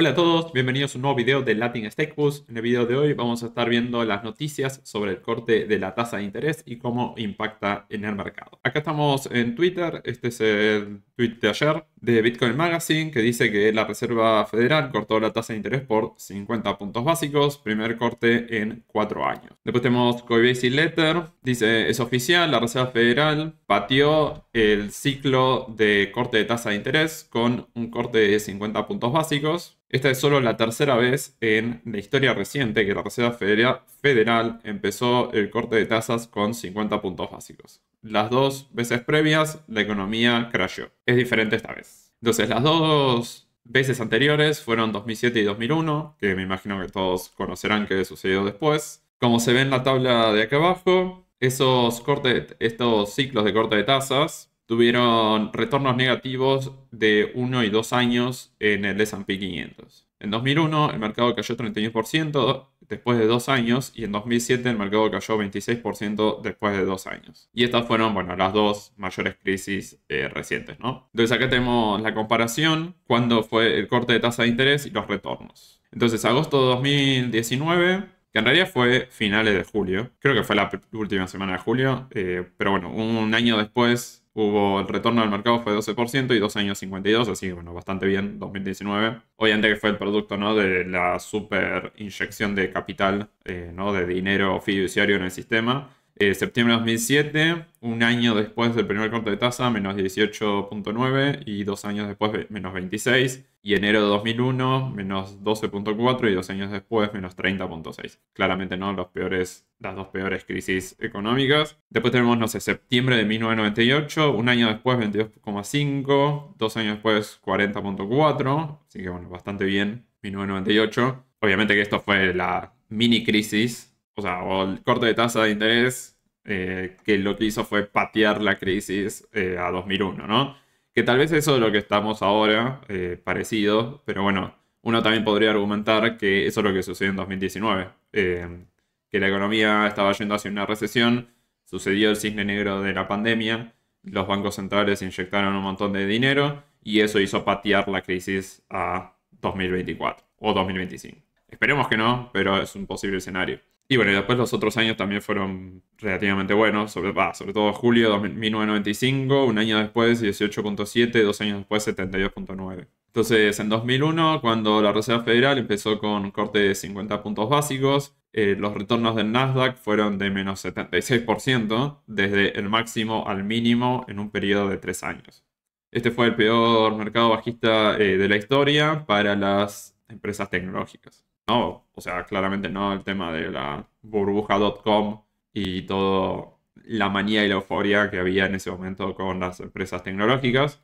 Hola a todos, bienvenidos a un nuevo video de Latin Stake En el video de hoy vamos a estar viendo las noticias sobre el corte de la tasa de interés y cómo impacta en el mercado. Acá estamos en Twitter, este es el tweet de ayer de Bitcoin Magazine que dice que la Reserva Federal cortó la tasa de interés por 50 puntos básicos, primer corte en 4 años. Después tenemos Coinbase Letter, dice es oficial, la Reserva Federal pateó el ciclo de corte de tasa de interés con un corte de 50 puntos básicos esta es solo la tercera vez en la historia reciente que la Reserva Federal empezó el corte de tasas con 50 puntos básicos. Las dos veces previas, la economía cayó. Es diferente esta vez. Entonces, las dos veces anteriores fueron 2007 y 2001, que me imagino que todos conocerán qué sucedió después. Como se ve en la tabla de acá abajo, esos cortes, estos ciclos de corte de tasas tuvieron retornos negativos de 1 y 2 años en el S&P 500. En 2001 el mercado cayó 31% después de dos años y en 2007 el mercado cayó 26% después de dos años. Y estas fueron, bueno, las dos mayores crisis eh, recientes, ¿no? Entonces acá tenemos la comparación, cuando fue el corte de tasa de interés y los retornos. Entonces, agosto de 2019 que en realidad fue finales de julio, creo que fue la última semana de julio, eh, pero bueno, un año después Hubo el retorno del mercado fue 12% y dos años 52, así bueno, bastante bien, 2019. Obviamente que fue el producto de la super inyección de capital, eh, ¿no? de dinero fiduciario en el sistema eh, septiembre de 2007, un año después del primer corte de tasa, menos 18.9 y dos años después menos 26. Y enero de 2001, menos 12.4 y dos años después menos 30.6. Claramente no, los peores, las dos peores crisis económicas. Después tenemos, no sé, septiembre de 1998, un año después 22.5, dos años después 40.4, así que bueno, bastante bien, 1998. Obviamente que esto fue la mini crisis o sea, o el corte de tasa de interés, eh, que lo que hizo fue patear la crisis eh, a 2001, ¿no? Que tal vez eso es lo que estamos ahora, eh, parecido, pero bueno, uno también podría argumentar que eso es lo que sucedió en 2019, que la economía estaba yendo hacia una recesión, sucedió el cisne negro de la pandemia, los bancos centrales inyectaron un montón de dinero y eso hizo patear la crisis a 2024 o 2025. Esperemos que no, pero es un posible escenario. Y bueno, después los otros años también fueron relativamente buenos, sobre, sobre todo julio de 1995, un año después 18.7, dos años después 72.9. Entonces, en 2001, cuando la Reserva Federal empezó con un corte de 50 puntos básicos, eh, los retornos del Nasdaq fueron de menos 76% desde el máximo al mínimo en un periodo de tres años. Este fue el peor mercado bajista eh, de la historia para las empresas tecnológicas no, o sea, claramente no, el tema de la burbuja.com y todo la manía y la euforia que había en ese momento con las empresas tecnológicas.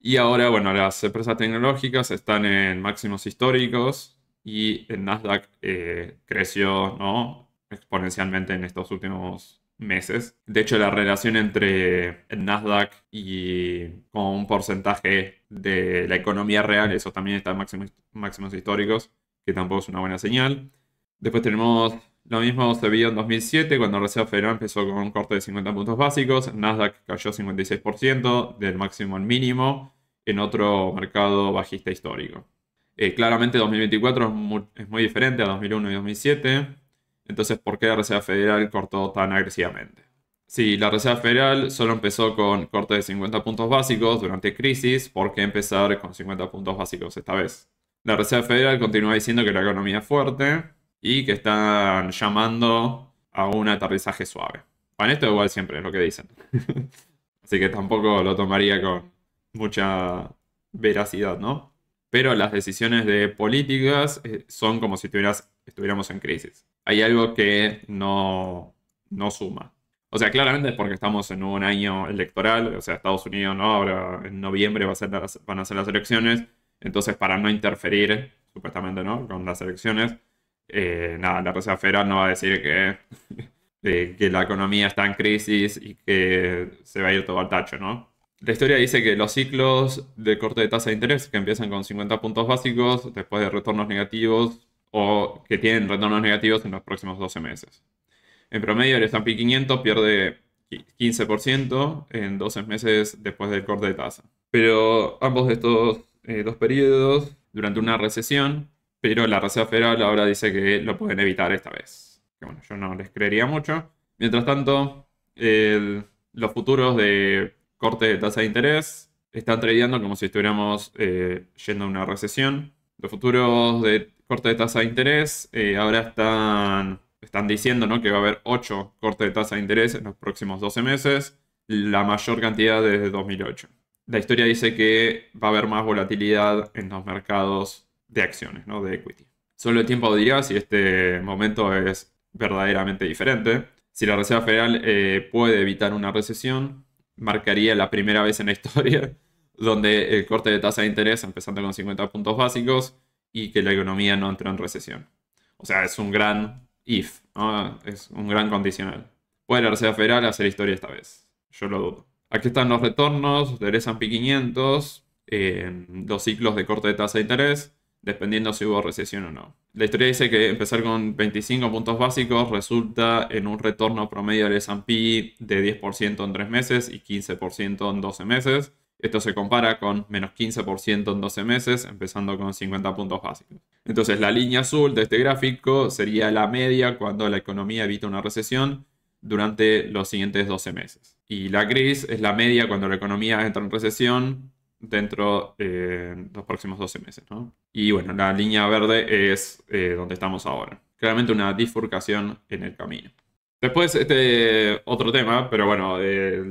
Y ahora, bueno, las empresas tecnológicas están en máximos históricos y el Nasdaq eh, creció ¿no? exponencialmente en estos últimos meses. De hecho, la relación entre el Nasdaq y con un porcentaje de la economía real, eso también está en máximos, máximos históricos, que tampoco es una buena señal. Después tenemos lo mismo se vio en 2007 cuando la Reserva Federal empezó con un corte de 50 puntos básicos, Nasdaq cayó 56% del máximo al mínimo en otro mercado bajista histórico. Eh, claramente 2024 es muy, diferente a 2001 y 2007, entonces ¿por qué la Reserva Federal cortó tan agresivamente? Si la Reserva Federal solo empezó con corte de 50 puntos básicos durante crisis, ¿por qué empezar con 50 puntos básicos esta vez? La Reserva Federal continúa diciendo que la economía es fuerte y que están llamando a un aterrizaje suave. Bueno, esto igual siempre es lo que dicen. Así que tampoco lo tomaría con mucha veracidad, ¿no? Pero las decisiones de políticas eh, son como si estuviéramos en crisis. Hay algo que no, suma. O sea, claramente es porque estamos en un año electoral, o sea, Estados Unidos no, ahora en noviembre va a van a ser las elecciones entonces, para no interferir, supuestamente, ¿no? Con las elecciones, eh, nada, la Reserva Federal no va a decir que, que la economía está en crisis y que se va a ir todo al tacho, ¿no? La historia dice que los ciclos de corte de tasa de interés que empiezan con 50 puntos básicos después de retornos negativos o que tienen retornos negativos en los próximos 12 meses. En promedio el S&P 500 pierde 15% en 12 meses después del corte de tasa. Pero ambos de estos eh, dos periodos durante una recesión, pero la Reserva Federal ahora dice que lo pueden evitar esta vez. yo no les creería mucho. Mientras tanto, los futuros de corte de tasa de interés están tradeando como si estuviéramos eh, yendo a una recesión. Los futuros de corte de tasa de interés eh, ahora están, están diciendo que va a haber ocho cortes de tasa de interés en los próximos 12 meses, la mayor cantidad desde 2008 la historia dice que va a haber más volatilidad en los mercados de acciones, ¿no? de equity. Solo el tiempo dirá si este momento es verdaderamente diferente. Si la Reserva Federal eh, puede evitar una recesión, marcaría la primera vez en la historia donde el corte de tasa de interés, empezando con 50 puntos básicos, y que la economía no entró en recesión. O sea, es un gran if, es un gran condicional. ¿Puede la Reserva Federal hacer historia esta vez? Yo lo dudo. Aquí están los retornos del S&P 500, en los ciclos de corte de tasa de interés, dependiendo si hubo recesión o no. La historia dice que empezar con 25 puntos básicos resulta en un retorno promedio del S&P de 10% en 3 meses y 15% en 12 meses. Esto se compara con menos 15% en 12 meses, empezando con 50 puntos básicos. Entonces la línea azul de este gráfico sería la media cuando la economía evita una recesión durante los siguientes 12 meses. Y la gris es la media cuando la economía entra en recesión dentro de los próximos 12 meses. Y bueno, la línea verde es eh, donde estamos ahora. Claramente una bifurcación en el camino. Después, este otro tema, pero bueno,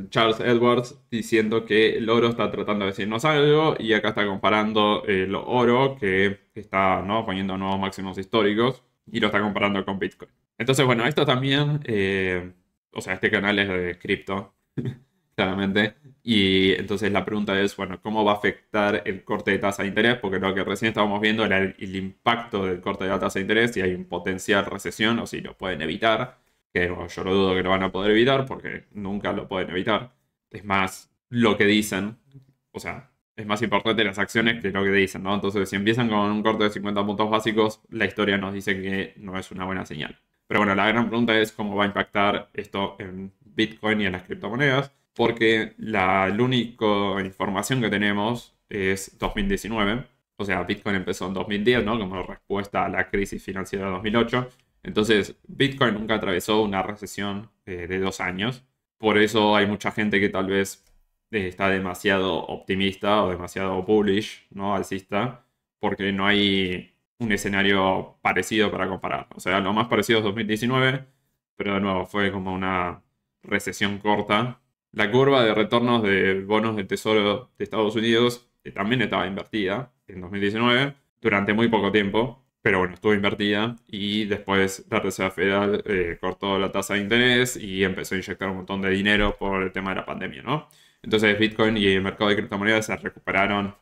Charles Edwards diciendo que el oro está tratando de decirnos algo y acá está comparando el eh, oro que está poniendo nuevos máximos históricos y lo está comparando con Bitcoin. Entonces, bueno, esto también, eh, o sea, este canal es de cripto, claramente. Y entonces la pregunta es, bueno, ¿cómo va a afectar el corte de tasa de interés? Porque lo que recién estábamos viendo era el, impacto del corte de tasa de interés, si hay un potencial recesión o si lo pueden evitar, que yo lo dudo que lo van a poder evitar porque nunca lo pueden evitar. Es más lo que dicen, o sea, es más importante las acciones que lo que dicen, ¿no? Entonces, si empiezan con un corte de 50 puntos básicos, la historia nos dice que no es una buena señal. Pero bueno, la gran pregunta es cómo va a impactar esto en Bitcoin y en las criptomonedas, porque la, única información que tenemos es 2019. O sea, Bitcoin empezó en 2010, ¿no? Como respuesta a la crisis financiera de 2008. Entonces, Bitcoin nunca atravesó una recesión eh, de dos años. Por eso hay mucha gente que tal vez eh, está demasiado optimista o demasiado bullish, ¿no? Alcista, porque no hay un escenario parecido para comparar. O sea, lo más parecido es 2019, pero de nuevo fue como una recesión corta. La curva de retornos de bonos del Tesoro de Estados Unidos también estaba invertida en 2019 durante muy poco tiempo, pero bueno, estuvo invertida y después la Reserva Federal eh, cortó la tasa de interés y empezó a inyectar un montón de dinero por el tema de la pandemia, ¿no? Entonces Bitcoin y el mercado de criptomonedas se recuperaron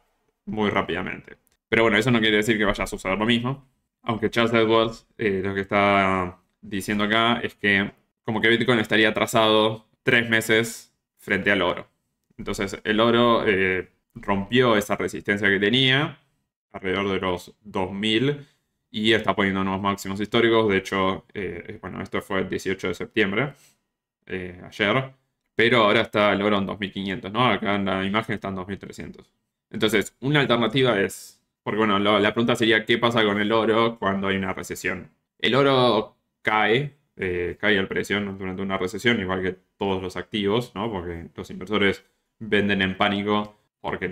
muy rápidamente. Pero bueno, eso no quiere decir que vaya a suceder lo mismo, aunque Charles Edwards eh, lo que está diciendo acá es que como que Bitcoin estaría atrasado tres meses frente al oro. Entonces el oro eh, rompió esa resistencia que tenía alrededor de los 2000 y está poniendo nuevos máximos históricos. De hecho, eh, bueno, esto fue el 18 de septiembre, eh, ayer, pero ahora está el oro en 2500, ¿no? Acá en la imagen está en 2300. Entonces, una alternativa es, porque bueno, la pregunta sería, ¿qué pasa con el oro cuando hay una recesión? El oro cae eh, cae el precio durante una recesión, igual que todos los activos, porque los inversores venden en pánico porque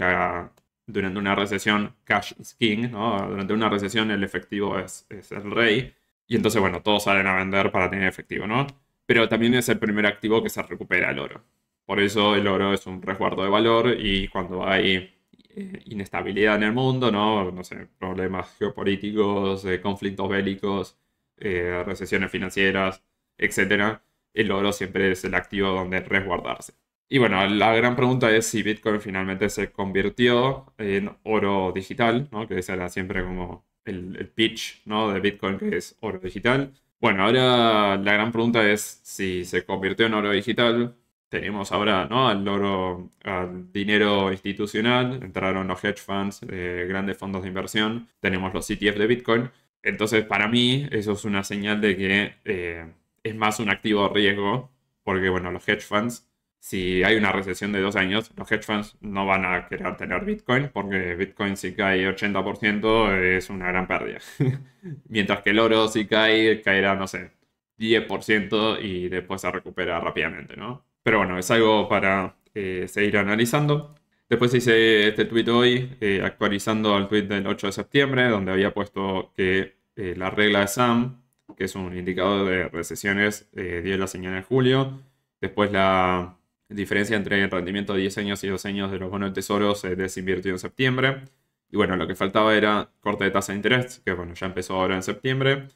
durante una recesión cash is king, durante una recesión el efectivo es, el rey, y entonces, bueno, todos salen a vender para tener efectivo, ¿no? Pero también es el primer activo que se recupera el oro. Por eso el oro es un resguardo de valor y cuando hay eh, inestabilidad en el mundo, ¿no? No sé, problemas geopolíticos, eh, conflictos bélicos, eh, recesiones financieras, etcétera, el oro siempre es el activo donde resguardarse. Y bueno, la gran pregunta es si Bitcoin finalmente se convirtió en oro digital, ¿no? que ese era siempre como el, pitch ¿no? de Bitcoin, que es oro digital. Bueno, ahora la gran pregunta es si se convirtió en oro digital. Tenemos ahora ¿no? al oro, al dinero institucional, entraron los hedge funds, eh, grandes fondos de inversión, tenemos los ETF de Bitcoin. Entonces, para mí, eso es una señal de que eh, es más un activo riesgo, porque, bueno, los hedge funds, si hay una recesión de dos años, los hedge funds no van a querer tener Bitcoin, porque Bitcoin si cae 80% es una gran pérdida. Mientras que el oro si cae, caerá, no sé, 10% y después se recupera rápidamente, ¿no? Pero bueno, es algo para eh, seguir analizando. Después hice este tweet hoy, eh, actualizando al tweet del 8 de septiembre, donde había puesto que eh, la regla de SAM, que es un indicador de recesiones, eh, dio la señal en julio. Después la diferencia entre el rendimiento de 10 años y 2 años de los bonos del tesoro se desinvirtió en septiembre. Y bueno, lo que faltaba era corte de tasa de interés, que bueno, ya empezó ahora en septiembre.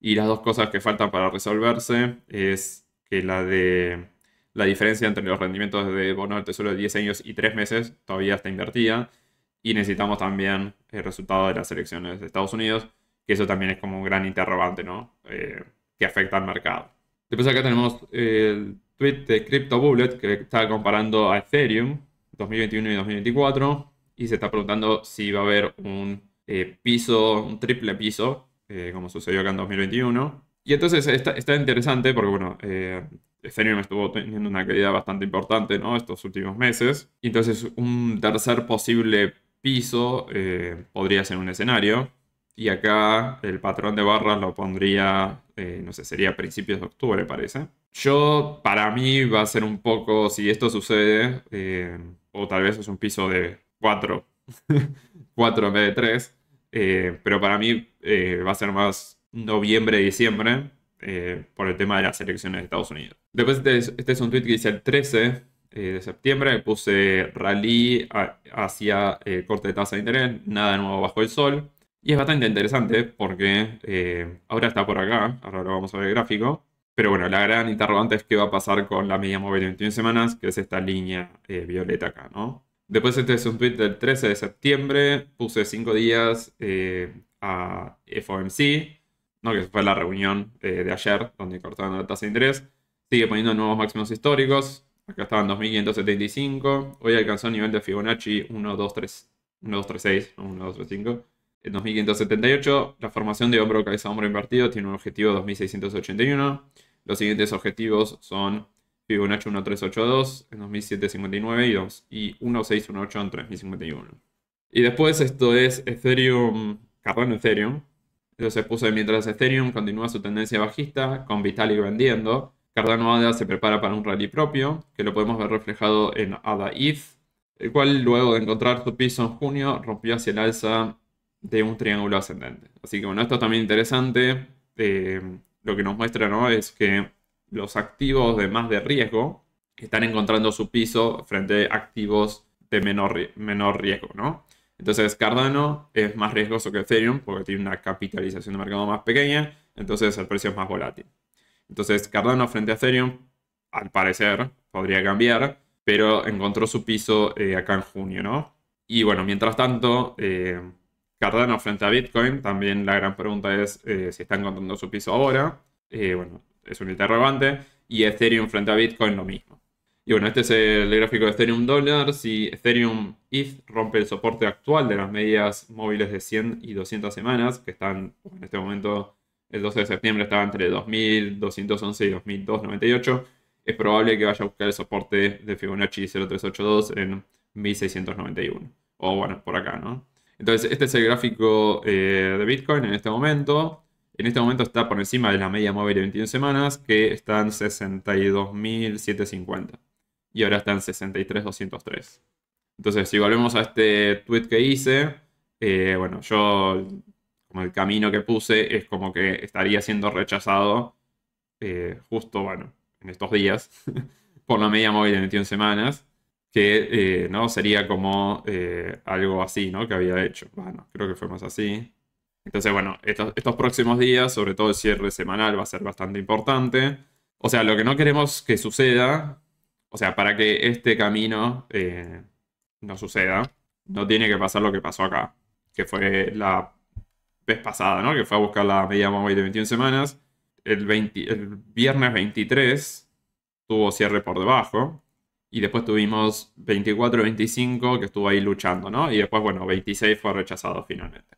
Y las dos cosas que faltan para resolverse es que la de la diferencia entre los rendimientos de bono del tesoro de 10 años y 3 meses todavía está invertida. Y necesitamos también el resultado de las elecciones de Estados Unidos, que eso también es como un gran interrogante, ¿no? Eh, que afecta al mercado. Después acá tenemos eh, el tweet de CryptoBullet que está comparando a Ethereum 2021 y 2024, y se está preguntando si va a haber un eh, piso, un triple piso, como sucedió acá en 2021. Y entonces está, interesante porque, bueno, Ethereum estuvo teniendo una caída bastante importante ¿no? estos últimos meses. Entonces un tercer posible piso eh, podría ser un escenario. Y acá el patrón de barras lo pondría, eh, no sé, sería principios de octubre parece. Yo, para mí, va a ser un poco, si esto sucede, eh, o tal vez es un piso de 4, 4 en vez de 3, pero para mí va a ser más noviembre, diciembre, por el tema de las elecciones de Estados Unidos. Después este es un tweet que hice el 13 eh, de septiembre, puse rally hacia eh, corte de tasa de interés, nada nuevo bajo el sol. Y es bastante interesante porque eh, ahora está por acá, ahora lo vamos a ver el gráfico. Pero bueno, la gran interrogante es qué va a pasar con la media móvil de 21 semanas, que es esta línea violeta acá, ¿no? Después este es un tweet del 13 de septiembre, puse 5 días a FOMC, ¿no? que fue la reunión de ayer donde cortaron la tasa de interés Sigue poniendo nuevos máximos históricos. Acá estaban 2575. Hoy alcanzó el nivel de Fibonacci 1236, 1, 2, 3, 1235. En 2578, la formación de hombro cabeza hombro invertido tiene un objetivo de 2681. Los siguientes objetivos son Fibonacci 1382 en 2759 y, y 1618 en 3051. Y después esto es Ethereum, Cardano Ethereum. Entonces puse mientras Ethereum continúa su tendencia bajista con Vitalik vendiendo Cardano ADA se prepara para un rally propio, que lo podemos ver reflejado en ADA ETH, el cual luego de encontrar su piso en junio rompió hacia el alza de un triángulo ascendente. Así que bueno, esto es también interesante. Eh, lo que nos muestra ¿no? es que los activos de más de riesgo están encontrando su piso frente a activos de menor, menor riesgo, ¿no? Entonces Cardano es más riesgoso que Ethereum porque tiene una capitalización de mercado más pequeña, entonces el precio es más volátil. Entonces Cardano frente a Ethereum, al parecer, podría cambiar, pero encontró su piso eh, acá en junio, ¿no? Y bueno, mientras tanto, eh, Cardano frente a Bitcoin, también la gran pregunta es eh, si está encontrando su piso ahora. bueno, es un interrogante. Y Ethereum frente a Bitcoin, lo mismo. Y bueno, este es el gráfico de Ethereum dólar. Si Ethereum ETH rompe el soporte actual de las medias móviles de 100 y 200 semanas, que están en este momento el 12 de septiembre estaba entre 2211 y 2298. Es probable que vaya a buscar el soporte de Fibonacci 0382 en 1691. O bueno, por acá, ¿no? Entonces, este es el gráfico eh, de Bitcoin en este momento. En este momento está por encima de la media móvil de 21 semanas, que está en 62.750. Y ahora está en 63.203. Entonces, si volvemos a este tweet que hice, eh, bueno, yo el camino que puse es como que estaría siendo rechazado eh, justo, bueno, en estos días, por la media móvil de 21 semanas, que eh, no sería como eh, algo así, ¿no? Que había hecho. Bueno, creo que fue más así. Entonces, bueno, estos, estos próximos días, sobre todo el cierre semanal, va a ser bastante importante. O sea, lo que no queremos que suceda, o sea, para que este camino no suceda, no tiene que pasar lo que pasó acá, que fue la vez pasada, ¿no? Que fue a buscar la media móvil de 21 semanas. El, 20, viernes 23 tuvo cierre por debajo. Y después tuvimos 24-25 que estuvo ahí luchando, ¿no? Y después, bueno, 26 fue rechazado finalmente.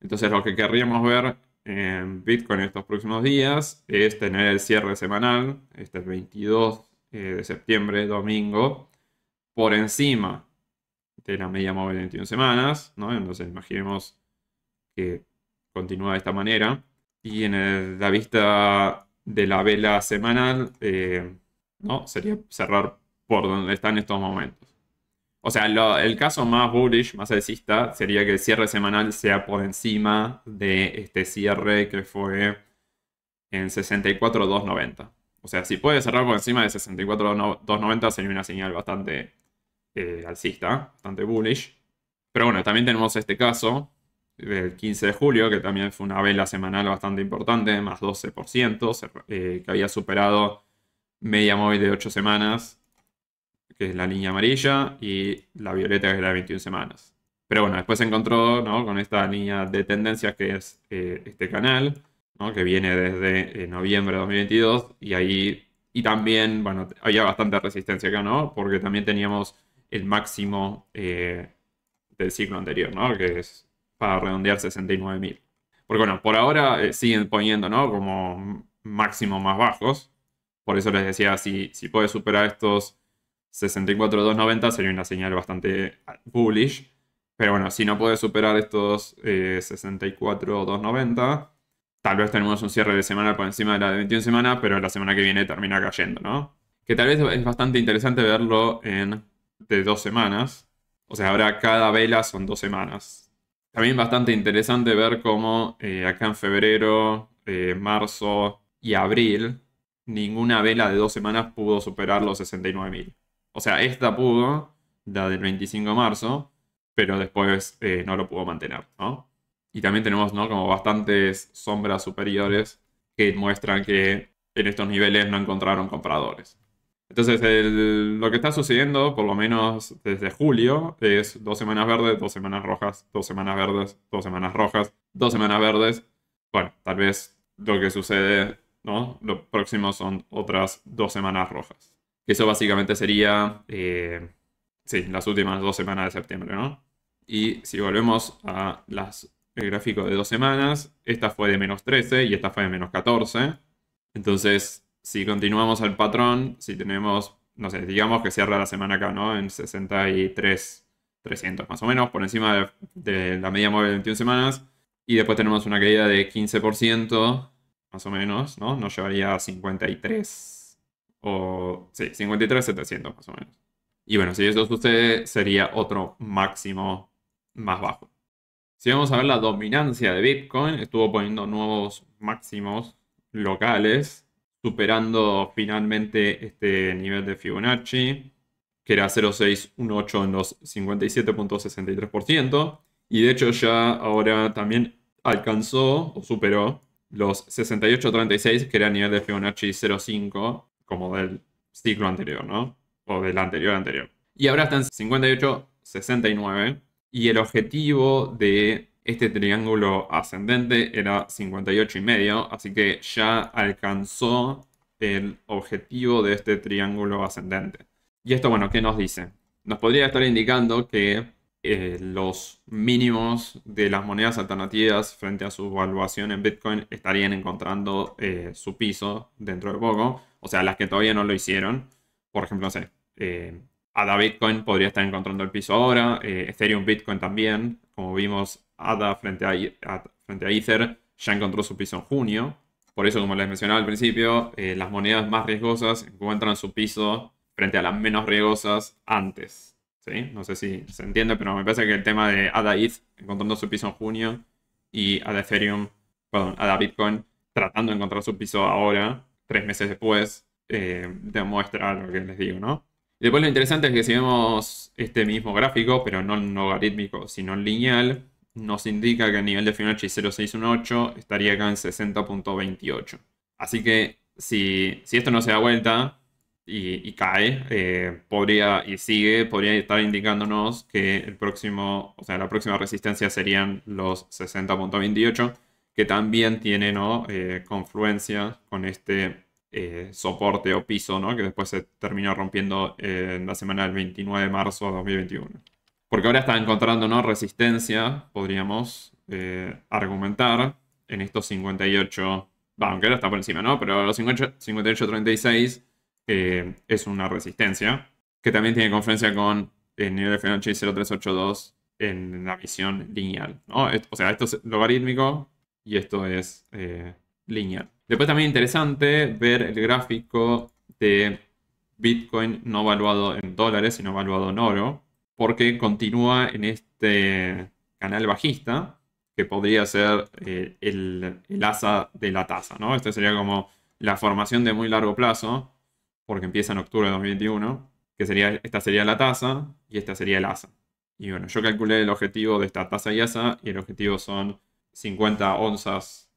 Entonces lo que querríamos ver en Bitcoin estos próximos días es tener el cierre semanal, este el 22 eh, de septiembre, domingo, por encima de la media móvil de 21 semanas, ¿no? Entonces imaginemos que continúa de esta manera. Y en la vista de la vela semanal, eh, ¿no? Sería cerrar por donde está en estos momentos. O sea, el caso más bullish, más alcista, sería que el cierre semanal sea por encima de este cierre que fue en 64.290. O sea, si puede cerrar por encima de 64.290 sería una señal bastante eh, alcista, bastante bullish. Pero bueno, también tenemos este caso del 15 de julio, que también fue una vela semanal bastante importante, más 12%, eh, que había superado media móvil de 8 semanas, que es la línea amarilla, y la violeta, que era de 21 semanas. Pero bueno, después se encontró con esta línea de tendencias que es eh, este canal, que viene desde eh, noviembre de 2022, y ahí, y también, bueno, había bastante resistencia acá, ¿no? Porque también teníamos el máximo del ciclo anterior, ¿no? Que es para redondear 69.000. Porque bueno, por ahora eh, siguen poniendo, ¿no? Como máximo más bajos. Por eso les decía, si, si puede superar estos 64.290 sería una señal bastante ah, bullish. Pero bueno, si no puede superar estos 64.290, eh, tal vez tenemos un cierre de semana por encima de la de 21 semanas, pero la semana que viene termina cayendo, ¿no? Que tal vez es bastante interesante verlo en de dos semanas. O sea, ahora cada vela son dos semanas también bastante interesante ver cómo eh, acá en febrero, eh, marzo y abril, ninguna vela de dos semanas pudo superar los 69.000. O sea, esta pudo, la del 25 de marzo, pero después eh, no lo pudo mantener, Y también tenemos, ¿no? Como bastantes sombras superiores que muestran que en estos niveles no encontraron compradores. Entonces, lo que está sucediendo, por lo menos desde julio, es dos semanas verdes, dos semanas rojas, dos semanas verdes, dos semanas rojas, dos semanas verdes. Bueno, tal vez lo que sucede, ¿no? Lo próximo son otras dos semanas rojas. Eso básicamente sería, eh, sí, las últimas dos semanas de septiembre, ¿no? Y si volvemos a las, gráfico de dos semanas, esta fue de menos 13 y esta fue de menos 14. Entonces, si continuamos al patrón, si tenemos, no sé, digamos que cierra la semana acá, ¿no? En 63, 300 más o menos, por encima de, la media móvil de 21 semanas. Y después tenemos una caída de 15%, más o menos, ¿no? Nos llevaría a 53 o... Sí, 53, 700 más o menos. Y bueno, si eso sucede, sería otro máximo más bajo. Si vamos a ver la dominancia de Bitcoin, estuvo poniendo nuevos máximos locales superando finalmente este nivel de Fibonacci, que era 0,618 en los 57.63%, y de hecho ya ahora también alcanzó o superó los 68.36, que era el nivel de Fibonacci 0,5, como del ciclo anterior, ¿no? O del anterior anterior. Y ahora está en 58.69, y el objetivo de este triángulo ascendente era 58 y medio, así que ya alcanzó el objetivo de este triángulo ascendente. Y esto, bueno, ¿qué nos dice? Nos podría estar indicando que eh, los mínimos de las monedas alternativas frente a su valuación en Bitcoin estarían encontrando eh, su piso dentro de poco. O sea, las que todavía no lo hicieron. Por ejemplo, no sé, eh, ADA Bitcoin podría estar encontrando el piso ahora, Ethereum Bitcoin también. Como vimos, ADA frente a, frente Ether ya encontró su piso en junio. Por eso, como les mencionaba al principio, eh, las monedas más riesgosas encuentran su piso frente a las menos riesgosas antes. ¿sí? No sé si se entiende, pero me parece que el tema de ADA ETH encontrando su piso en junio y ADA Ethereum, ADA Bitcoin tratando de encontrar su piso ahora, tres meses después, eh, demuestra lo que les digo, ¿no? Después lo interesante es que si vemos este mismo gráfico, pero no logarítmico, sino lineal, nos indica que a nivel de Fibonacci 0618 estaría acá en 60.28. Así que si, esto no se da vuelta y, cae, eh, podría y sigue, podría estar indicándonos que el próximo, o sea, la próxima resistencia serían los 60.28, que también tiene eh, confluencia con este eh, soporte o piso, ¿no? Que después se terminó rompiendo eh, en la semana del 29 de marzo de 2021. Porque ahora está encontrando, ¿no? Resistencia, podríamos eh, argumentar, en estos 58, aunque ahora está por encima, ¿no? Pero los 58-36 es una resistencia, que también tiene conferencia con el nivel de 0382 en la visión lineal, ¿no? O sea, esto es logarítmico y esto es Línea. Después también interesante ver el gráfico de Bitcoin no valuado en dólares, sino valuado en oro, porque continúa en este canal bajista, que podría ser eh, el, asa de la tasa, ¿no? esto sería como la formación de muy largo plazo, porque empieza en octubre de 2021, que sería, esta sería la tasa y esta sería el asa. Y bueno, yo calculé el objetivo de esta tasa y asa, y el objetivo son 50 onzas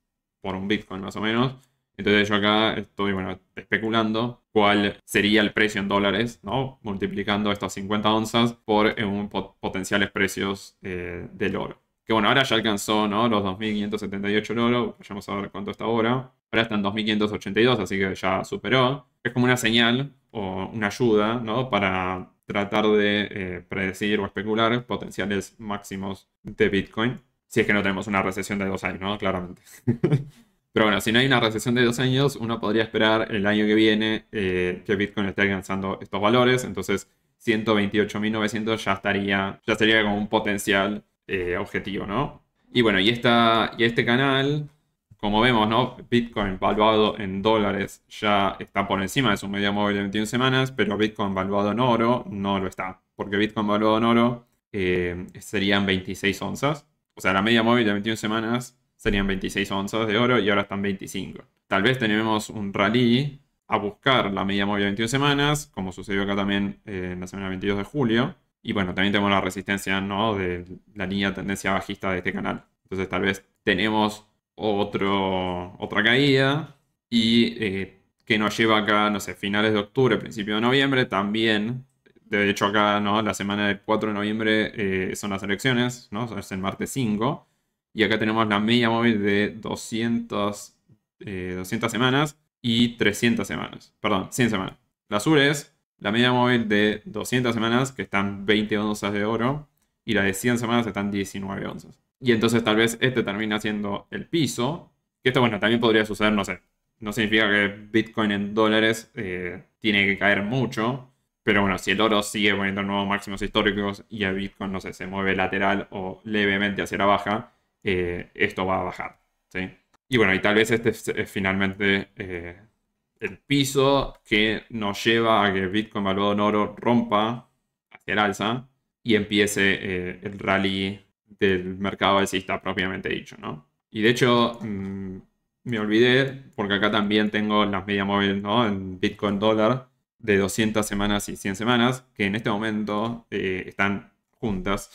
por un Bitcoin más o menos. Entonces yo acá estoy, bueno, especulando cuál sería el precio en dólares, ¿no? Multiplicando estas 50 onzas por eh, un potenciales precios eh, del oro. Que bueno, ahora ya alcanzó, ¿no? Los 2.578 el oro, vayamos a ver cuánto está ahora. Ahora está en 2.582, así que ya superó. Es como una señal o una ayuda, ¿no? Para tratar de eh, predecir o especular potenciales máximos de Bitcoin. Si es que no tenemos una recesión de dos años, ¿no? Claramente. Pero bueno, si no hay una recesión de dos años, uno podría esperar el año que viene eh, que Bitcoin esté alcanzando estos valores. Entonces, 128.900 ya estaría, ya sería como un potencial eh, objetivo, ¿no? Y bueno, y, esta, y este canal, como vemos, ¿no? Bitcoin valuado en dólares ya está por encima de su media móvil de 21 semanas, pero Bitcoin valuado en oro no lo está. Porque Bitcoin valuado en oro eh, serían 26 onzas. O sea, la media móvil de 21 semanas serían 26 onzas de oro y ahora están 25. Tal vez tenemos un rally a buscar la media móvil de 21 semanas, como sucedió acá también eh, en la semana 22 de julio. Y bueno, también tenemos la resistencia ¿no? de la línea tendencia bajista de este canal. Entonces tal vez tenemos otro, otra caída y eh, que nos lleva acá, no sé, finales de octubre, principio de noviembre, también este, de hecho acá, ¿no? La semana del 4 de noviembre eh, son las elecciones, ¿no? Es el martes 5. Y acá tenemos la media móvil de 200, 200 eh, semanas y 300 semanas. Perdón, 100 semanas. La azul es la media móvil de 200 semanas, que están 20 onzas de oro, y la de 100 semanas están 19 onzas. Y entonces tal vez este termina siendo el piso. Que esto, bueno, también podría suceder, no sé. No significa que Bitcoin en dólares eh, tiene que caer mucho, pero bueno, si el oro sigue poniendo nuevos máximos históricos y el Bitcoin, no sé, se mueve lateral o levemente hacia la baja, eh, esto va a bajar. ¿sí? Y bueno, y tal vez este es, finalmente eh, el piso que nos lleva a que el Bitcoin valuado en oro rompa hacia el alza y empiece eh, el rally del mercado alcista propiamente dicho, ¿no? Y de hecho, mm, me olvidé, porque acá también tengo las medias móviles, ¿no? En Bitcoin dólar de 200 semanas y 100 semanas, que en este momento eh, están juntas.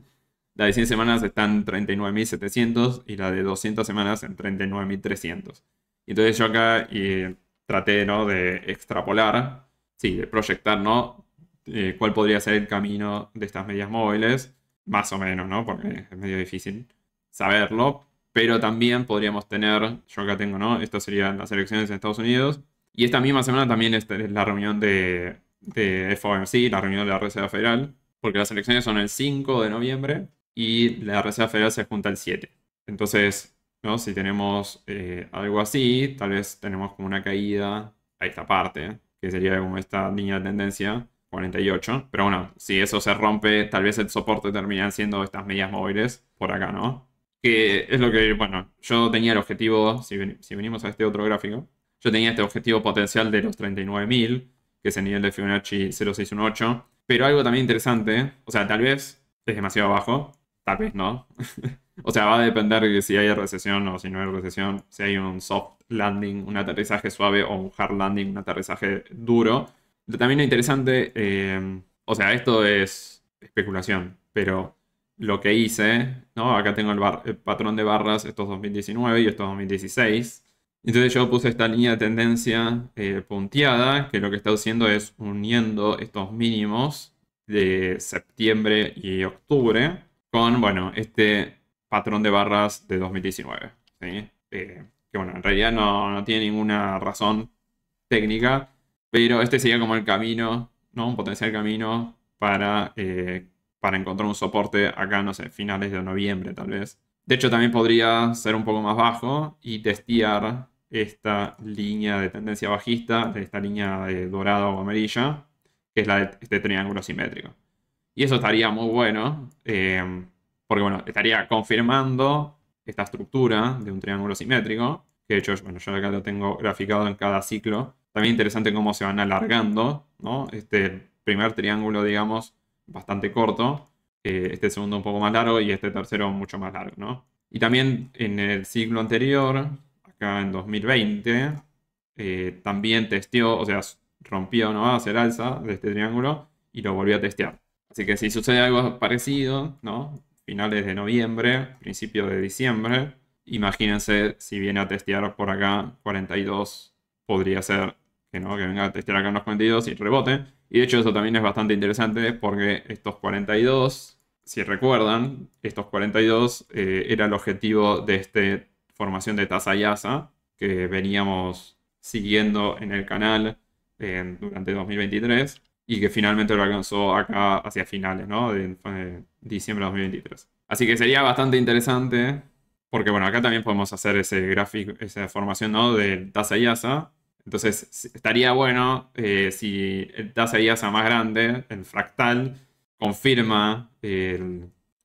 la de 100 semanas está en 39.700 y la de 200 semanas en 39.300. Entonces yo acá eh, traté ¿no? de extrapolar, sí, de proyectar ¿no? Eh, cuál podría ser el camino de estas medias móviles, más o menos, ¿no? porque es medio difícil saberlo, pero también podríamos tener, yo acá tengo, ¿no? Estas serían las elecciones en Estados Unidos, y esta misma semana también este, es la reunión de, FOMC, la reunión de la Reserva Federal, porque las elecciones son el 5 de noviembre y la Reserva Federal se junta el 7. Entonces, ¿no? si tenemos eh, algo así, tal vez tenemos como una caída a esta parte, que sería como esta línea de tendencia, 48. Pero bueno, si eso se rompe, tal vez el soporte termina siendo estas medias móviles por acá, ¿no? Que es lo que, bueno, yo tenía el objetivo, si venimos a este otro gráfico, yo tenía este objetivo potencial de los 39.000, que es el nivel de Fibonacci 0618. Pero algo también interesante, o sea, tal vez es demasiado bajo, tal vez no. o sea, va a depender de si hay recesión o si no hay recesión, si hay un soft landing, un aterrizaje suave o un hard landing, un aterrizaje duro. Pero también lo interesante, eh, o sea, esto es especulación, pero lo que hice, ¿no? Acá tengo el, patrón de barras, estos 2019 y estos 2016. Entonces yo puse esta línea de tendencia eh, punteada, que lo que está haciendo es uniendo estos mínimos de septiembre y octubre con, bueno, este patrón de barras de 2019. Eh, que bueno, en realidad no, tiene ninguna razón técnica, pero este sería como el camino, ¿no? Un potencial camino para, eh, para encontrar un soporte acá, no sé, finales de noviembre tal vez. De hecho, también podría ser un poco más bajo y testear esta línea de tendencia bajista, esta línea de dorada o amarilla, que es la de este triángulo simétrico. Y eso estaría muy bueno, eh, porque bueno, estaría confirmando esta estructura de un triángulo simétrico, que de hecho, bueno, yo acá lo tengo graficado en cada ciclo. También interesante cómo se van alargando, ¿no? Este primer triángulo, digamos, bastante corto, eh, este segundo un poco más largo y este tercero mucho más largo, ¿no? Y también en el ciclo anterior, acá en 2020, eh, también testeó, o sea, rompió ¿no? a hacer alza de este triángulo y lo volvió a testear. Así que si sucede algo parecido, ¿no? finales de noviembre, principio de diciembre, imagínense si viene a testear por acá 42, podría ser que, ¿no? que venga a testear acá en los 42 y rebote. Y de hecho eso también es bastante interesante porque estos 42, si recuerdan, estos 42 eh, era el objetivo de este formación de TASA-YASA que veníamos siguiendo en el canal durante 2023 y que finalmente lo alcanzó acá hacia finales, ¿no? De, diciembre de 2023. Así que sería bastante interesante, porque bueno, acá también podemos hacer ese gráfico, esa formación, ¿no? de tasa y Entonces estaría bueno eh, si el tasa y más grande, el fractal, confirma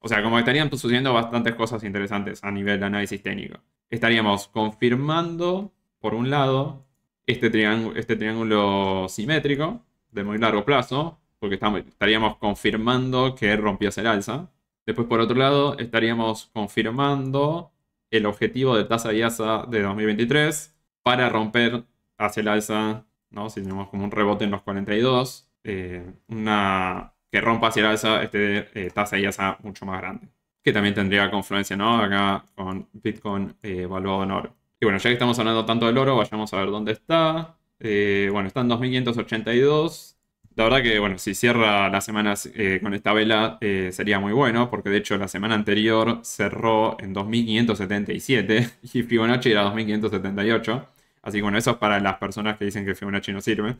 O sea, como estarían sucediendo bastantes cosas interesantes a nivel de análisis técnico estaríamos confirmando, por un lado, este, triángulo, este triángulo simétrico de muy largo plazo, porque estaríamos confirmando que rompió el alza. Después, por otro lado, estaríamos confirmando el objetivo de tasa de IASA de 2023 para romper hacia el alza, ¿no? si tenemos como un rebote en los 42, eh, una, que rompa hacia el alza este, eh, tasa de IASA mucho más grande que también tendría confluencia, ¿no? Acá con Bitcoin evaluado eh, en oro. Y bueno, ya que estamos hablando tanto del oro, vayamos a ver dónde está. Eh, bueno, está en 2582. La verdad que, bueno, si cierra la semana eh, con esta vela sería muy bueno, porque de hecho la semana anterior cerró en 2577 y Fibonacci era 2578. Así que bueno, eso es para las personas que dicen que Fibonacci no sirve.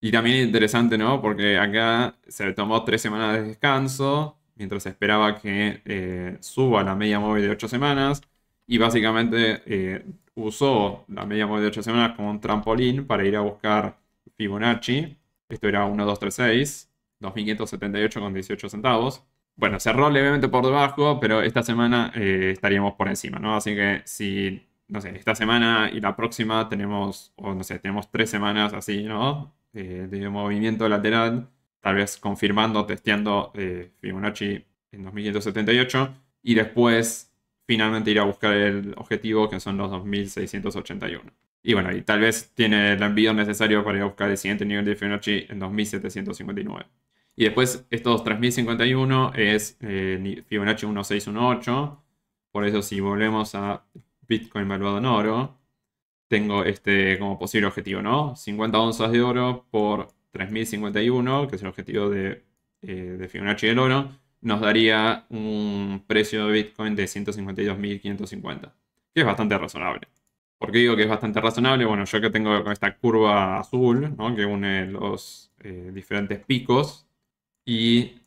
y también es interesante, ¿no? Porque acá se tomó tres semanas de descanso mientras esperaba que eh, suba la media móvil de 8 semanas y básicamente eh, usó la media móvil de 8 semanas como un trampolín para ir a buscar Fibonacci. Esto era 1236, 2578 con 18 centavos. Bueno, cerró levemente por debajo, pero esta semana eh, estaríamos por encima, ¿no? Así que si, no sé, esta semana y la próxima tenemos, o no sé, tenemos tres semanas así, ¿no? de movimiento lateral tal vez confirmando, testeando eh, Fibonacci en 2178. y después finalmente ir a buscar el objetivo que son los 2681. Y bueno, y tal vez tiene el envío necesario para ir a buscar el siguiente nivel de Fibonacci en 2759. Y después estos 3051 es eh, Fibonacci 1618. Por eso si volvemos a Bitcoin valuado en oro, tengo este como posible objetivo, ¿no? 50 onzas de oro por 3051, que es el objetivo eh, de, Fibonacci del oro, nos daría un precio de Bitcoin de 152.550, que es bastante razonable. ¿Por qué digo que es bastante razonable? Bueno, yo que tengo esta curva azul, ¿no? que une los eh, diferentes picos, y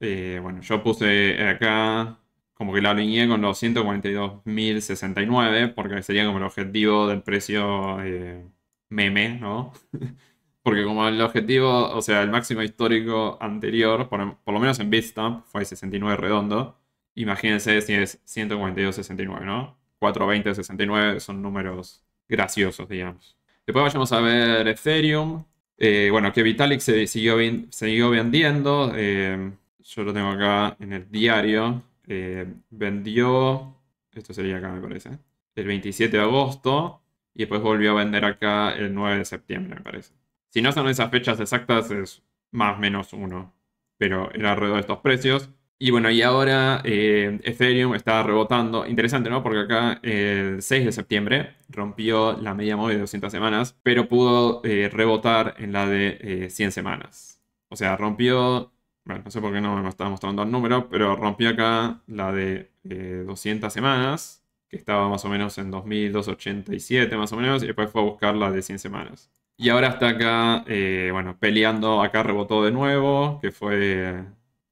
eh, bueno, yo puse acá como que la alineé con los 142.069, porque sería como el objetivo del precio meme, ¿no? Porque como el objetivo, o sea, el máximo histórico anterior, por, lo menos en Bitstamp, fue 69 redondo. Imagínense si es 142.69, ¿no? 420, 69 son números graciosos, digamos. Después vayamos a ver Ethereum. Eh, bueno, que Vitalik se siguió, vendiendo. Eh, yo lo tengo acá en el diario. Eh, vendió, esto sería acá me parece, el 27 de agosto y después volvió a vender acá el 9 de septiembre me parece. Si no son esas fechas exactas, es más o menos uno. Pero era alrededor de estos precios. Y bueno, y ahora eh, Ethereum está rebotando. Interesante, ¿no? Porque acá eh, el 6 de septiembre rompió la media móvil de 200 semanas, pero pudo eh, rebotar en la de 100 semanas. O sea, rompió, bueno, no sé por qué no me estaba mostrando el número, pero rompió acá la de 200 semanas, que estaba más o menos en 2287 más o menos, y después fue a buscar la de 100 semanas. Y ahora está acá, eh, bueno, peleando, acá rebotó de nuevo, que fue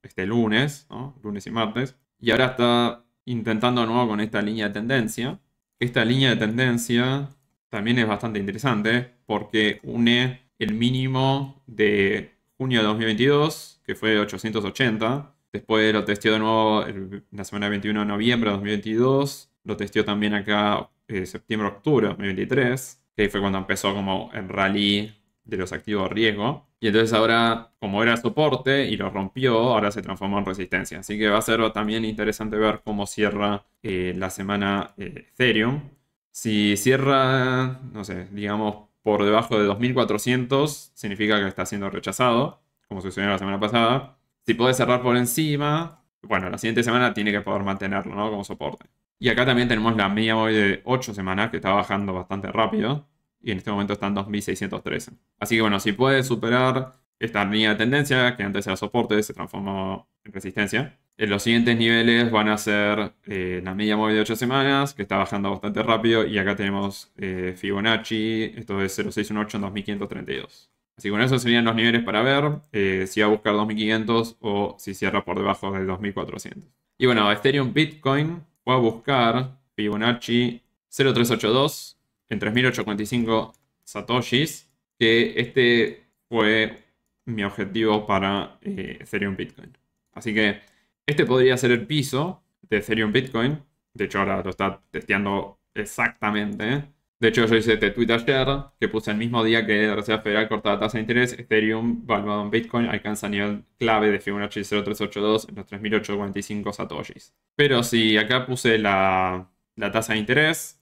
este lunes, Lunes y martes. Y ahora está intentando de nuevo con esta línea de tendencia. Esta línea de tendencia también es bastante interesante porque une el mínimo de junio de 2022, que fue 880. Después lo testeó de nuevo la semana 21 de noviembre de 2022. Lo testeó también acá eh, septiembre-octubre de 2023 que fue cuando empezó como el rally de los activos riesgo. Y entonces ahora, como era soporte y lo rompió, ahora se transformó en resistencia. Así que va a ser también interesante ver cómo cierra eh, la semana eh, Ethereum. Si cierra, no sé, digamos por debajo de 2400, significa que está siendo rechazado, como sucedió la semana pasada. Si puede cerrar por encima, bueno, la siguiente semana tiene que poder mantenerlo, ¿no? Como soporte. Y acá también tenemos la media móvil de 8 semanas, que está bajando bastante rápido. Y en este momento está en 2613. Así que bueno, si puede superar esta línea de tendencia, que antes era soporte, se transformó en resistencia. En eh, los siguientes niveles van a ser eh, la media móvil de 8 semanas, que está bajando bastante rápido. Y acá tenemos eh, Fibonacci, esto es 0618 en 2532. Así que bueno, esos serían los niveles para ver si va a buscar 2500 o si cierra por debajo del 2400. Y bueno, Ethereum Bitcoin Voy a buscar Fibonacci 0382 en 3845 satoshis, que este fue mi objetivo para eh, Ethereum Bitcoin. Así que este podría ser el piso de Ethereum Bitcoin. De hecho, ahora lo está testeando exactamente de hecho, yo hice este tweet ayer que puse el mismo día que la Reserva Federal corta la tasa de interés, Ethereum valuado en Bitcoin alcanza nivel clave de Fibonacci 0382 en los 3845 satoshis. Pero si acá puse la, tasa de interés,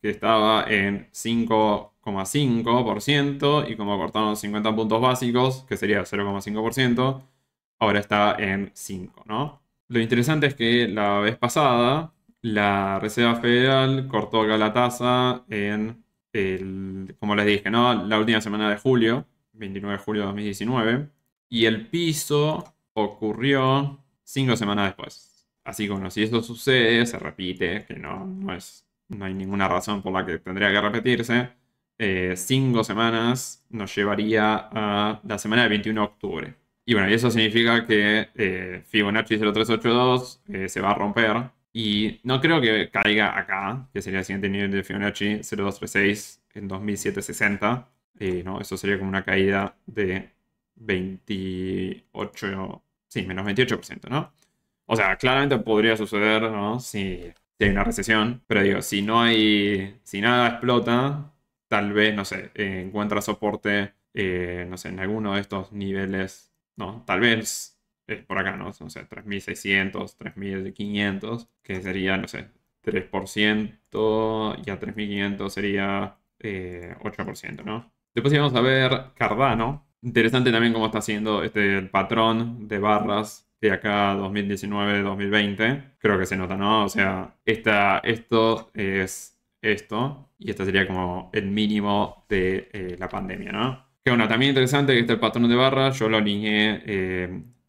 que estaba en 5,5% y como cortaron 50 puntos básicos, que sería 0,5%, ahora está en 5, Lo interesante es que la vez pasada la Reserva Federal cortó acá la tasa en, el, como les dije, ¿no? la última semana de julio, 29 de julio de 2019. Y el piso ocurrió cinco semanas después. Así que bueno, si esto sucede, se repite, que no, no, es, no hay ninguna razón por la que tendría que repetirse. Eh, cinco semanas nos llevaría a la semana del 21 de octubre. Y bueno, y eso significa que eh, Fibonacci 0382 eh, se va a romper y no creo que caiga acá, que sería el siguiente nivel de Fibonacci, 0236 en 2760. ¿no? Eso sería como una caída de 28, sí, menos 28%, ¿no? O sea, claramente podría suceder, ¿no? Si, hay una recesión, pero digo, si no hay, si nada explota, tal vez, no sé, eh, encuentra soporte, eh, no sé, en alguno de estos niveles, ¿no? Tal vez es eh, por acá, ¿no? O sea, 3600, 3500, que sería, no sé, 3%, y a 3500 sería 8%, eh, ¿no? Después íbamos a ver Cardano. Interesante también cómo está haciendo este el patrón de barras de acá 2019-2020. Creo que se nota, ¿no? O sea, esto es esto. Y este sería como el mínimo de eh, la pandemia, ¿no? Que bueno, también interesante que este patrón de barras yo lo alineé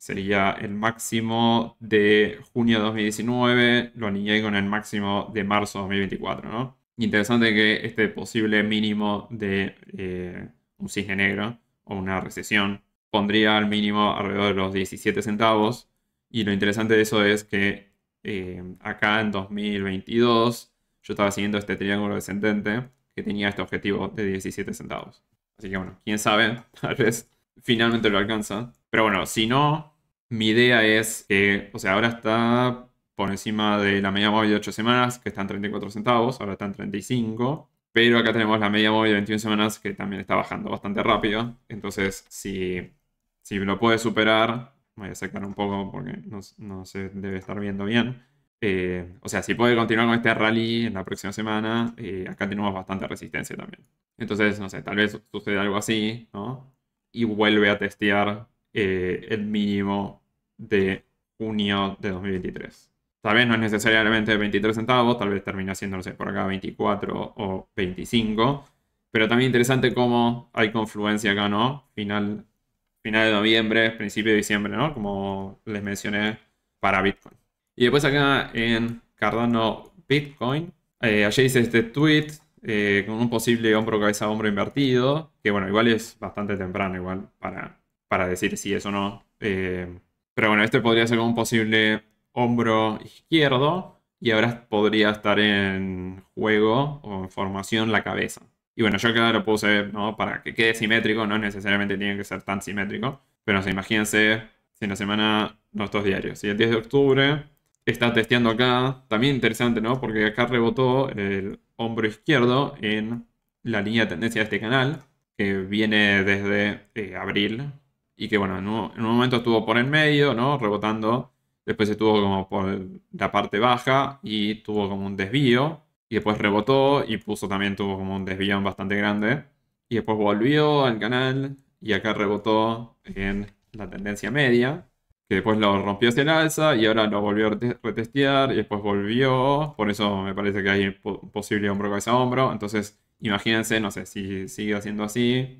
sería el máximo de junio de 2019, lo alineé con el máximo de marzo de 2024, ¿no? Interesante que este posible mínimo de eh, un cisne negro o una recesión pondría al mínimo alrededor de los 17 centavos y lo interesante de eso es que eh, acá en 2022 yo estaba siguiendo este triángulo descendente que tenía este objetivo de 17 centavos. Así que bueno, quién sabe, tal vez finalmente lo alcanza. Pero bueno, si no, mi idea es que, o sea, ahora está por encima de la media móvil de 8 semanas, que está en 34 centavos, ahora está en 35. Pero acá tenemos la media móvil de 21 semanas, que también está bajando bastante rápido. Entonces, si, si lo puede superar, voy a sacar un poco porque no, se debe estar viendo bien. Eh, o sea, si puede continuar con este rally en la próxima semana, eh, acá tenemos bastante resistencia también. Entonces, no sé, tal vez suceda algo así, ¿no? Y vuelve a testear eh, el mínimo de junio de 2023. Tal vez no es necesariamente 23 centavos, tal vez termina siendo, no sé, por acá 24 o 25. Pero también interesante cómo hay confluencia acá, ¿no? Final, final de noviembre, principio de diciembre, ¿no? Como les mencioné, para Bitcoin. Y después acá en Cardano Bitcoin, eh, ayer hice este tweet eh, con un posible hombro cabeza hombro invertido, que bueno, igual es bastante temprano, igual para para decir si es o no. Eh, pero bueno, este podría ser un posible hombro izquierdo y ahora podría estar en juego o en formación la cabeza. Y bueno, yo acá lo puse para que quede simétrico, no necesariamente tiene que ser tan simétrico, pero se imagínense si en la semana dos diarios. Si el 10 de octubre está testeando acá, también interesante, ¿no? Porque acá rebotó el hombro izquierdo en la línea de tendencia de este canal, que viene desde eh, abril y que bueno, en un, momento estuvo por el medio, ¿no? Rebotando, después estuvo como por la parte baja y tuvo como un desvío, y después rebotó y puso también, tuvo como un desvío bastante grande, y después volvió al canal y acá rebotó en la tendencia media, que después lo rompió hacia el alza y ahora lo volvió a retestear y después volvió, por eso me parece que hay posible hombro cabeza hombro, entonces imagínense, no sé, si sigue haciendo así,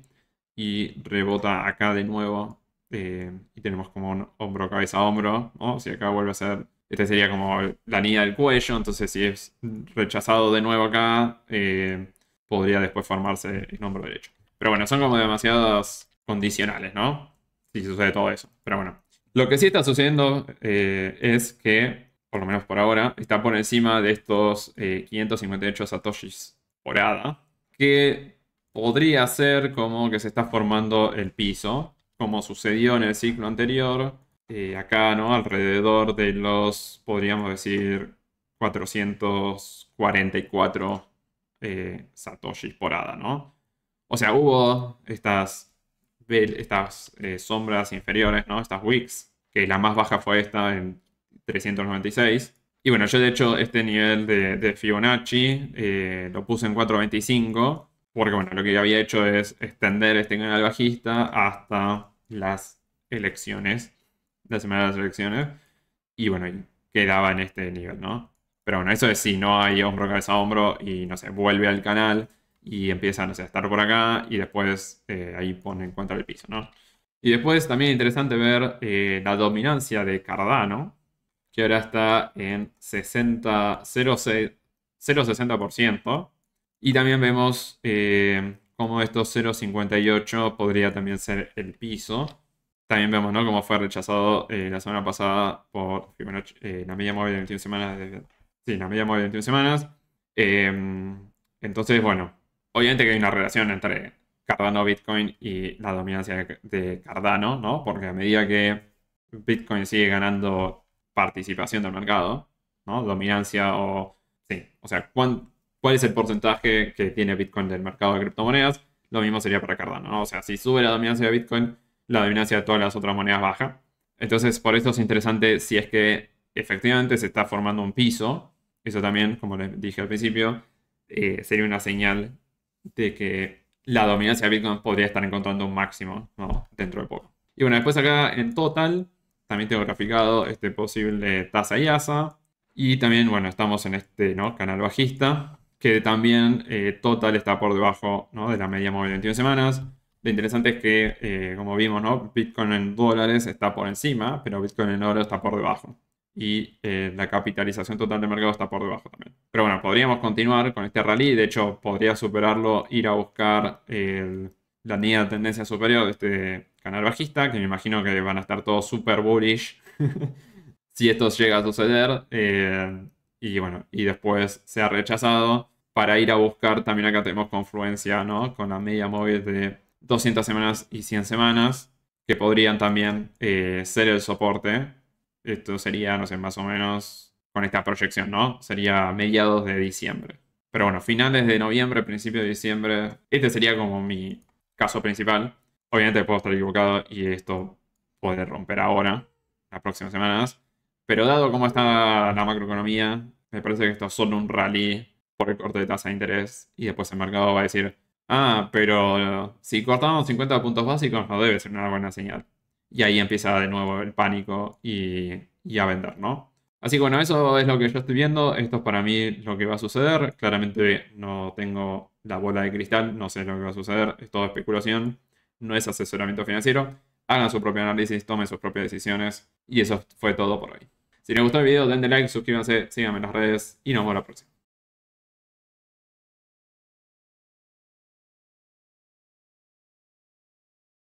y rebota acá de nuevo. Eh, y tenemos como un hombro, cabeza, hombro. si acá vuelve a ser. Este sería como la anilla del cuello. Entonces, si es rechazado de nuevo acá, eh, podría después formarse el hombro derecho. Pero bueno, son como demasiadas condicionales, ¿no? Si sucede todo eso. Pero bueno. Lo que sí está sucediendo eh, es que, por lo menos por ahora, está por encima de estos 558 satoshis por hada, que podría ser como que se está formando el piso, como sucedió en el ciclo anterior, eh, acá, ¿no? Alrededor de los, podríamos decir, 444 eh, satoshis por hada, ¿no? O sea, hubo estas, estas eh, sombras inferiores, ¿no? Estas wicks, que la más baja fue esta en 396. Y bueno, yo de hecho este nivel de, de Fibonacci lo puse en 425 porque bueno, lo que había hecho es extender este canal bajista hasta las elecciones, la semana de las elecciones, y bueno, quedaba en este nivel, ¿no? Pero bueno, eso es si no hay hombro, cabeza, hombro, y no sé, vuelve al canal y empieza, no sé, a estar por acá, y después eh, ahí pone en contra el piso, ¿no? Y después también interesante ver eh, la dominancia de Cardano, que ahora está en 60, 0, 060%. Y también vemos eh, cómo estos 0.58 podría también ser el piso. También vemos ¿no? cómo fue rechazado eh, la semana pasada por la media eh, móvil de 21 semanas. sí, la media móvil de 21 semanas. entonces, bueno, obviamente que hay una relación entre Cardano, Bitcoin y la dominancia de Cardano, ¿no? Porque a medida que Bitcoin sigue ganando participación del mercado, ¿no? Dominancia o... Sí, o sea, cuánto cuál es el porcentaje que tiene Bitcoin del mercado de criptomonedas. Lo mismo sería para Cardano, ¿no? O sea, si sube la dominancia de Bitcoin, la dominancia de todas las otras monedas baja. Entonces, por eso es interesante si es que efectivamente se está formando un piso. Eso también, como les dije al principio, eh, sería una señal de que la dominancia de Bitcoin podría estar encontrando un máximo dentro de poco. Y bueno, después acá en total, también tengo graficado este posible tasa y asa. Y también, bueno, estamos en este canal bajista que también eh, total está por debajo ¿no? de la media móvil de 21 semanas. Lo interesante es que, eh, como vimos, ¿no? Bitcoin en dólares está por encima, pero Bitcoin en oro está por debajo. Y eh, la capitalización total de mercado está por debajo también. Pero bueno, podríamos continuar con este rally. De hecho, podría superarlo, ir a buscar el, la línea de tendencia superior de este canal bajista, que me imagino que van a estar todos super bullish. si esto llega a suceder, y bueno, y después se ha rechazado para ir a buscar, también acá tenemos confluencia, ¿no? Con la media móvil de 200 semanas y 100 semanas, que podrían también eh, ser el soporte. Esto sería, no sé, más o menos con esta proyección, ¿no? Sería mediados de diciembre. Pero bueno, finales de noviembre, principio de diciembre, este sería como mi caso principal. Obviamente puedo estar equivocado y esto puede romper ahora, las próximas semanas. Pero dado cómo está la macroeconomía, me parece que esto es solo un rally por el corte de tasa de interés y después el mercado va a decir, ah, pero si cortamos 50 puntos básicos no debe ser una buena señal. Y ahí empieza de nuevo el pánico y, a vender, ¿no? Así que bueno, eso es lo que yo estoy viendo. Esto es para mí lo que va a suceder. Claramente no tengo la bola de cristal, no sé lo que va a suceder. Es todo especulación, no es asesoramiento financiero. Hagan su propio análisis, tomen sus propias decisiones. Y eso fue todo por hoy. Si les gustó el video, denle like, suscríbanse, síganme en las redes y nos vemos la próxima.